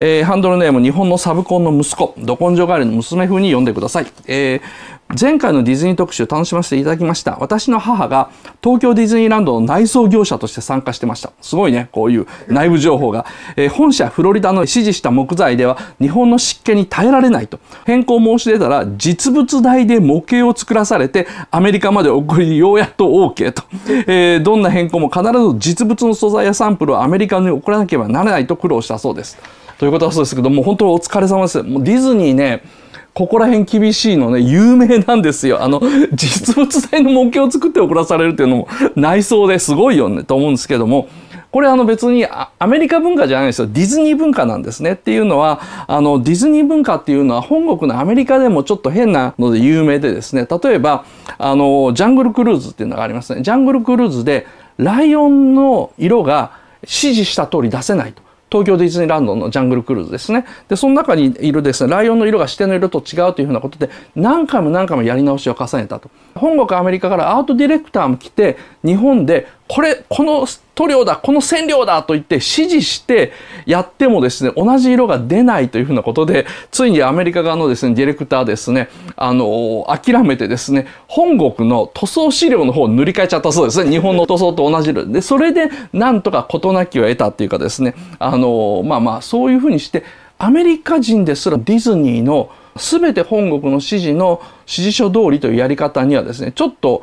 えー、ハンドルネーム、日本のサブコンの息子、ど根性ガールの娘風に呼んでください。えー、前回のディズニー特集楽しませていただきました。私の母が東京ディズニーランドの内装業者として参加してました。すごいね、こういう内部情報が。えー、本社フロリダの指示した木材では日本の湿気に耐えられないと。変更申し出たら実物大で模型を作らされてアメリカまで送り、ようやっと OK と。えー、どんな変更も必ず実物の素材やサンプルをアメリカに送らなければならないと苦労したそうです。ということはそうですけども、本当お疲れ様です。もうディズニーね、ここら辺厳しいのね、有名なんですよ。あの、実物大の模型を作って送らされるっていうのも内装ですごいよね、と思うんですけども、これあの別にアメリカ文化じゃないですよ。ディズニー文化なんですね。っていうのは、あのディズニー文化っていうのは本国のアメリカでもちょっと変なので有名でですね。例えば、あの、ジャングルクルーズっていうのがありますね。ジャングルクルーズでライオンの色が指示した通り出せないと。東京ディズニーランドのジャングルクルーズですね。で、その中にいるですね、ライオンの色が指定の色と違うというふうなことで、何回も何回もやり直しを重ねたと。本国アメリカからアートディレクターも来て、日本でこれ、この塗料だ、この染料だと言って指示してやってもですね、同じ色が出ないというふうなことで、ついにアメリカ側のですね、ディレクターですね、あの、諦めてですね、本国の塗装資料の方を塗り替えちゃったそうですね。日本の塗装と同じ色で、それでなんとか事なきを得たっていうかですね、あの、まあまあ、そういうふうにして、アメリカ人ですらディズニーの全て本国の指示の指示書通りというやり方にはですね、ちょっと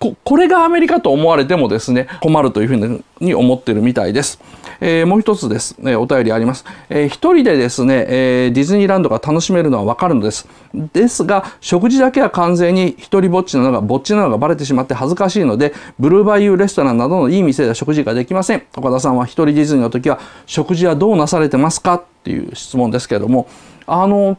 ここれがアメリカと思われてもですね、困るというふうに思ってるみたいです。えー、もう一つです、ね、お便りあります。えー、一人でですね、えー、ディズニーランドが楽しめるのはわかるのです。ですが、食事だけは完全に一人ぼっちなのが、ぼっちなのがバレてしまって恥ずかしいので、ブルーバイユーレストランなどのいい店では食事ができません。岡田さんは一人ディズニーの時は、食事はどうなされてますかっていう質問ですけれども、あの、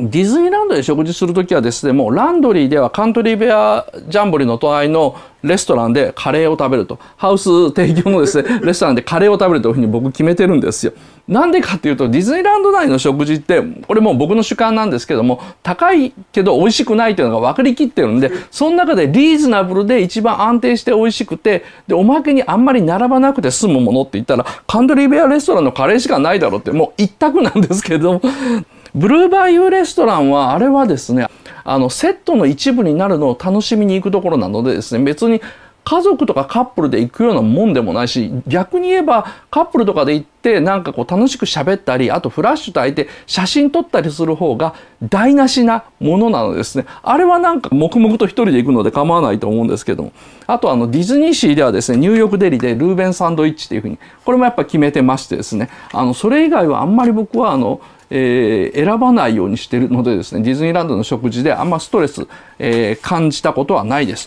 ディズニーランドで食事するときはですねもうランドリーではカントリーベアジャンボリーの隣のレストランでカレーを食べるとハウス提供のですね レストランでカレーを食べるというふうに僕決めてるんですよ。なんでかっていうとディズニーランド内の食事ってこれもう僕の主観なんですけども高いけど美味しくないというのが分かりきってるんでその中でリーズナブルで一番安定して美味しくてでおまけにあんまり並ばなくて済むものって言ったらカントリーベアレストランのカレーしかないだろうってもう一択なんですけどもブルーバーユーレストランは、あれはですね、あの、セットの一部になるのを楽しみに行くところなのでですね、別に家族とかカップルで行くようなもんでもないし、逆に言えばカップルとかで行ってなんかこう楽しく喋ったり、あとフラッシュといて写真撮ったりする方が台無しなものなのですね。あれはなんか黙々と一人で行くので構わないと思うんですけども。あとあのディズニーシーではですね、ニューヨークデリでルーベンサンドイッチっていうふうに、これもやっぱ決めてましてですね、あの、それ以外はあんまり僕はあの、えー、選ばないようにしてるのでですね、ディズニーランドの食事であんまストレス、えー、感じたことはないです。